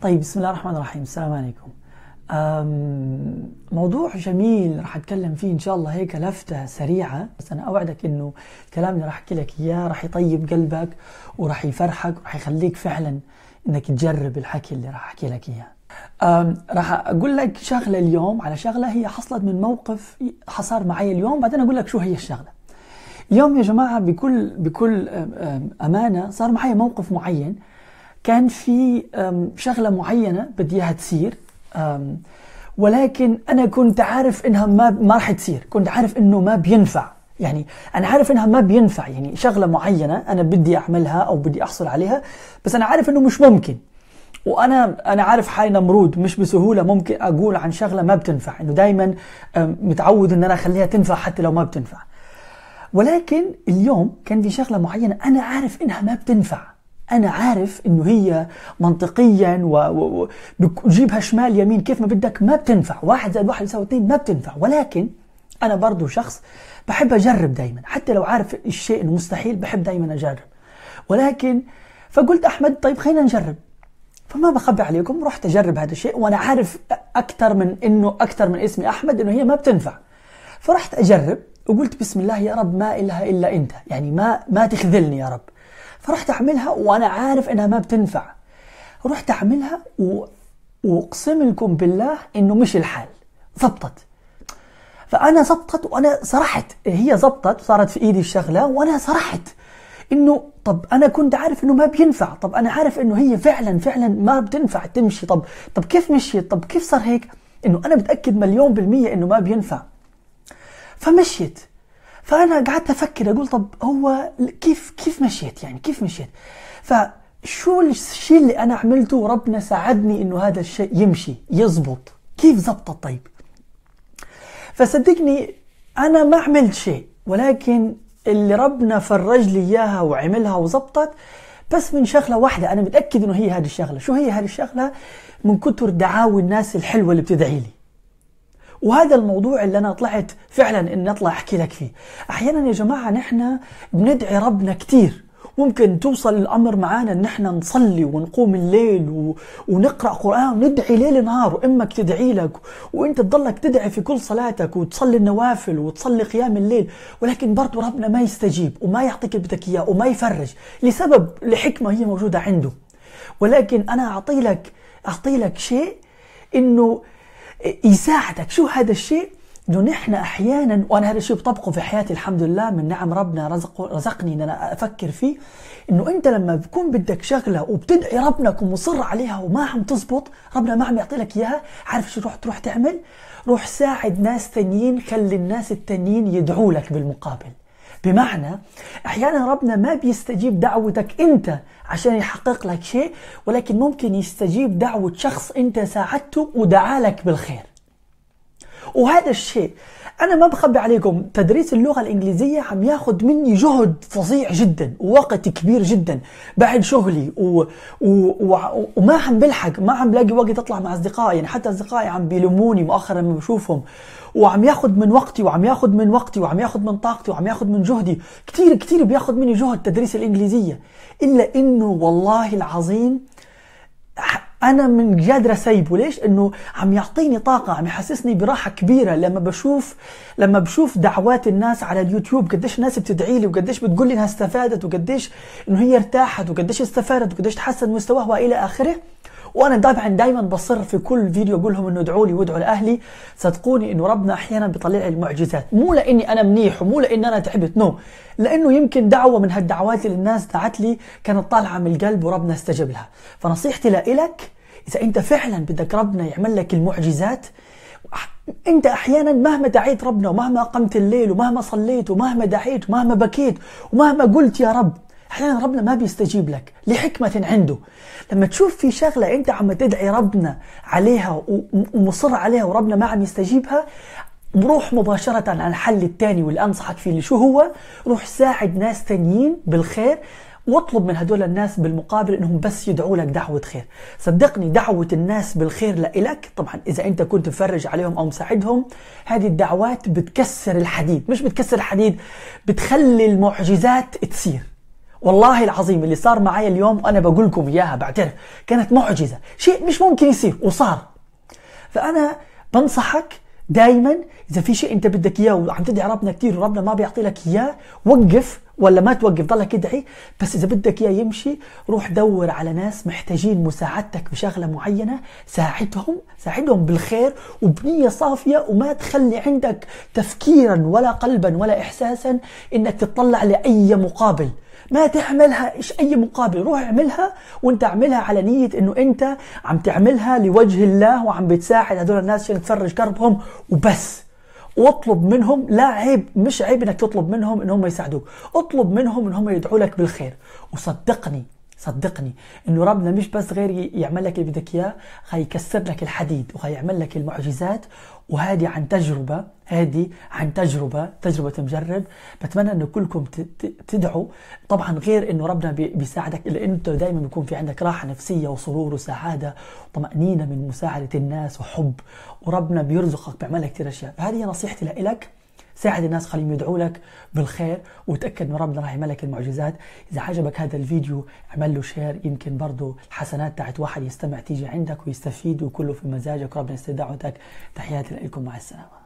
طيب بسم الله الرحمن الرحيم السلام عليكم موضوع جميل راح اتكلم فيه ان شاء الله هيك لفته سريعه بس انا اوعدك انه الكلام اللي راح احكي لك اياه راح يطيب قلبك وراح يفرحك وراح يخليك فعلا انك تجرب الحكي اللي راح احكي لك اياه راح اقول لك شغله اليوم على شغله هي حصلت من موقف حصل معي اليوم بعدين اقول لك شو هي الشغله اليوم يا جماعه بكل بكل امانه صار معي موقف معين كان في شغلة معينة بدي اياها تصير ولكن انا كنت عارف انها ما ما راح تصير كنت عارف انه ما بينفع يعني انا عارف انها ما بينفع يعني شغله معينه انا بدي اعملها او بدي احصل عليها بس انا عارف انه مش ممكن وانا انا عارف حالي نمرود مش بسهوله ممكن اقول عن شغله ما بتنفع انه دائما متعود ان انا اخليها تنفع حتى لو ما بتنفع ولكن اليوم كان في شغله معينه انا عارف انها ما بتنفع انا عارف انه هي منطقيا وجيبها شمال يمين كيف ما بدك ما بتنفع واحد زائد واحد يساوي اثنين ما بتنفع ولكن انا برضو شخص بحب اجرب دايما حتى لو عارف الشيء انه مستحيل بحب دايما اجرب ولكن فقلت احمد طيب خلينا نجرب فما بخبي عليكم رحت اجرب هذا الشيء وانا عارف اكثر من انه اكثر من اسمي احمد انه هي ما بتنفع فرحت اجرب وقلت بسم الله يا رب ما الها الا انت يعني ما ما تخذلني يا رب فرحت اعملها وانا عارف انها ما بتنفع رحت اعملها و... واقسم لكم بالله انه مش الحال ظبطت فانا زبطت وانا صرحت هي زبطت وصارت في ايدي الشغله وانا صرحت انه طب انا كنت عارف انه ما بينفع طب انا عارف انه هي فعلا فعلا ما بتنفع تمشي طب طب كيف مشيت طب كيف صار هيك انه انا متاكد مليون بالميه انه ما بينفع فمشيت فانا قعدت افكر اقول طب هو كيف كيف مشيت يعني كيف مشيت فشو الشيء اللي انا عملته وربنا ساعدني انه هذا الشيء يمشي يزبط كيف زبطت طيب فصدقني انا ما عملت شيء ولكن اللي ربنا فرج لي اياها وعملها وزبطت بس من شغله واحده انا متاكد انه هي هذه الشغله شو هي هذه الشغله من كثر دعاوي الناس الحلوه اللي بتدعي لي وهذا الموضوع اللي انا طلعت فعلا اني اطلع احكي لك فيه احيانا يا جماعه نحن بندعي ربنا كثير ممكن توصل الامر معانا ان احنا نصلي ونقوم الليل و... ونقرا قران وندعي ليل نهار وامك تدعي لك وانت تضلك تدعي في كل صلاتك وتصلي النوافل وتصلي قيام الليل ولكن برضه ربنا ما يستجيب وما يعطيك اللي بدك اياه وما يفرج لسبب لحكمه هي موجوده عنده ولكن انا اعطي لك اعطي لك شيء انه يساعدك شو هذا الشيء انه نحن احيانا وانا هذا الشيء بطبقه في حياتي الحمد لله من نعم ربنا رزق رزقني ان انا افكر فيه انه انت لما بكون بدك شغله وبتدعي ربك ومصر عليها وما عم تزبط ربنا ما عم يعطي لك اياها عارف شو تروح تروح تعمل روح ساعد ناس ثانيين خلي الناس الثانيين يدعوا لك بالمقابل بمعنى احيانا ربنا ما بيستجيب دعوتك انت عشان يحقق لك شيء ولكن ممكن يستجيب دعوه شخص انت ساعدته ودعالك بالخير وهذا الشيء انا ما بخبي عليكم تدريس اللغه الانجليزيه عم ياخذ مني جهد فظيع جدا ووقت كبير جدا بعد شغلي و... و... و... وما عم بلحق ما عم بلاقي وقت اطلع مع اصدقائي يعني حتى اصدقائي عم بيلوموني مؤخرا لما بشوفهم وعم ياخذ من وقتي وعم ياخذ من وقتي وعم ياخذ من طاقتي وعم ياخذ من جهدي كثير كثير بياخذ مني جهد تدريس الانجليزيه الا انه والله العظيم انا من قادر اسيبه ليش انه عم يعطيني طاقه عم يحسسني براحه كبيره لما بشوف لما بشوف دعوات الناس على اليوتيوب قديش الناس بتدعي لي وقديش بتقول لي انها استفادت وقديش انه هي ارتاحت وقديش استفادت وقديش تحسن مستواها والى اخره وانا طبعا دائما بصر في كل فيديو اقول لهم انه ادعوا لي وادعوا لاهلي صدقوني انه ربنا احيانا بيطلع لي المعجزات مو لاني انا منيح ومو لاني انا تعبت نو لانه يمكن دعوه من هالدعوات اللي الناس دعت لي كانت طالعه من القلب وربنا استجب لها فنصيحتي لك اذا انت فعلا بدك ربنا يعمل لك المعجزات انت احيانا مهما دعيت ربنا ومهما قمت الليل ومهما صليت ومهما دعيت ومهما بكيت ومهما قلت يا رب احيانا ربنا ما بيستجيب لك لحكمه عنده لما تشوف في شغله انت عم تدعي ربنا عليها ومصر عليها وربنا ما عم يستجيبها روح مباشرة على الحل الثاني واللي أنصحك فيه اللي شو هو؟ روح ساعد ناس تانيين بالخير واطلب من هدول الناس بالمقابل انهم بس يدعوا لك دعوه خير صدقني دعوه الناس بالخير لإلك طبعا اذا انت كنت مفرج عليهم او مساعدهم هذه الدعوات بتكسر الحديد مش بتكسر الحديد بتخلي المعجزات تصير والله العظيم اللي صار معي اليوم انا بقول لكم اياها بعترف كانت معجزه شيء مش ممكن يصير وصار فانا بنصحك دائما اذا في شيء انت بدك اياه وعم تدعي ربنا كثير وربنا ما بيعطي لك اياه وقف ولا ما توقف ضلها كده بس اذا بدك اياه يمشي روح دور على ناس محتاجين مساعدتك بشغله معينه ساعدهم ساعدهم بالخير وبنيه صافيه وما تخلي عندك تفكيرا ولا قلبا ولا احساسا انك تطلع لاي مقابل ما تعملها ايش اي مقابل روح اعملها وانت اعملها على نيه انه انت عم تعملها لوجه الله وعم بتساعد هذول الناس عشان تفرج كربهم وبس واطلب منهم لا عيب مش عيب انك تطلب منهم ان هم يساعدوك اطلب منهم ان هم يدعوا لك بالخير وصدقني صدقني انه ربنا مش بس غير يعمل لك اللي بدك اياه غيكسر لك الحديد وغيعمل لك المعجزات وهذه عن تجربه هذه عن تجربه تجربه مجرب بتمنى انه كلكم تدعوا طبعا غير انه ربنا بيساعدك الا انت دائما بيكون في عندك راحه نفسيه وسرور وسعاده وطمانينه من مساعده الناس وحب وربنا بيرزقك بيعمل لك كثير اشياء فهذه نصيحتي لك ساعد الناس خليهم يدعوا لك بالخير وتأكد من ربنا راح يملك المعجزات إذا عجبك هذا الفيديو اعمل له شير يمكن برضه الحسنات تاعت واحد يستمع تيجي عندك ويستفيد وكله في مزاجك وربنا يستدعوتك تحياتي لكم مع السلامة